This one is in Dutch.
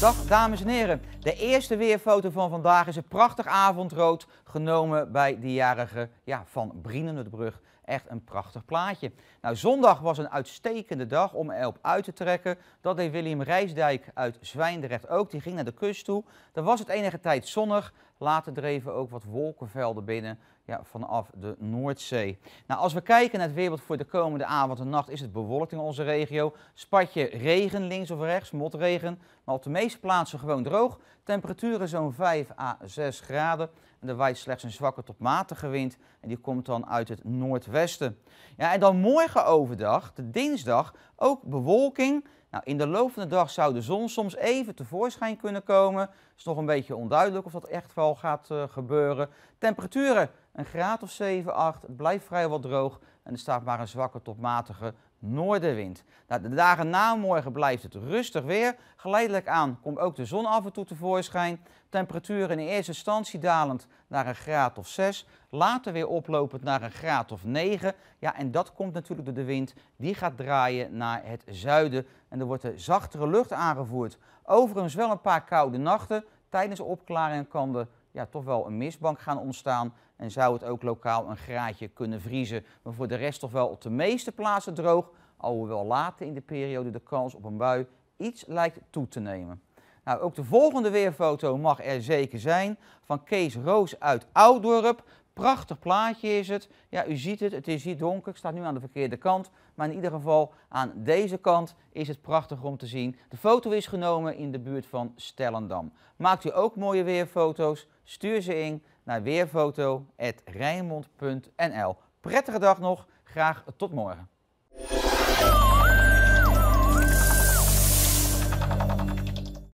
Dag dames en heren. De eerste weerfoto van vandaag is een prachtig avondrood genomen bij de jarige ja, van Brienenbrug. Echt een prachtig plaatje. Nou, zondag was een uitstekende dag om erop uit te trekken. Dat deed Willem Rijsdijk uit Zwijndrecht ook. Die ging naar de kust toe. Dan was het enige tijd zonnig. Later dreven ook wat wolkenvelden binnen ja, vanaf de Noordzee. Nou, als we kijken naar het weerbeeld voor de komende avond en nacht is het bewolkt in onze regio. Spatje regen links of rechts, motregen, maar op de meeste plaatsen gewoon droog. Temperaturen zo'n 5 à 6 graden er waait slechts een zwakke tot matige wind en die komt dan uit het noordwesten. Ja, en dan morgen overdag, de dinsdag, ook bewolking. Nou, in de loop van de dag zou de zon soms even tevoorschijn kunnen komen. Het is nog een beetje onduidelijk of dat echt wel gaat eh, gebeuren. Temperaturen een graad of 7, 8. Het blijft vrijwel droog en er staat maar een zwakke tot matige noordenwind. Nou, de dagen na morgen blijft het rustig weer. Geleidelijk aan komt ook de zon af en toe tevoorschijn. Temperatuur in eerste instantie dalend naar een graad of 6. Later weer oplopend naar een graad of 9. Ja, en dat komt natuurlijk door de wind. Die gaat draaien naar het zuiden. En er wordt de zachtere lucht aangevoerd. Overigens wel een paar koude nachten. Tijdens opklaring kan de ja, toch wel een mistbank gaan ontstaan. En zou het ook lokaal een graadje kunnen vriezen. Maar voor de rest toch wel op de meeste plaatsen droog. Alhoewel later in de periode de kans op een bui iets lijkt toe te nemen. Nou, ook de volgende weerfoto mag er zeker zijn. Van Kees Roos uit Oudorp. Prachtig plaatje is het. Ja, u ziet het, het is hier donker. Ik sta nu aan de verkeerde kant. Maar in ieder geval aan deze kant is het prachtig om te zien. De foto is genomen in de buurt van Stellendam. Maakt u ook mooie weerfoto's? Stuur ze in naar weerfoto@rijmond.nl. Prettige dag nog. Graag tot morgen.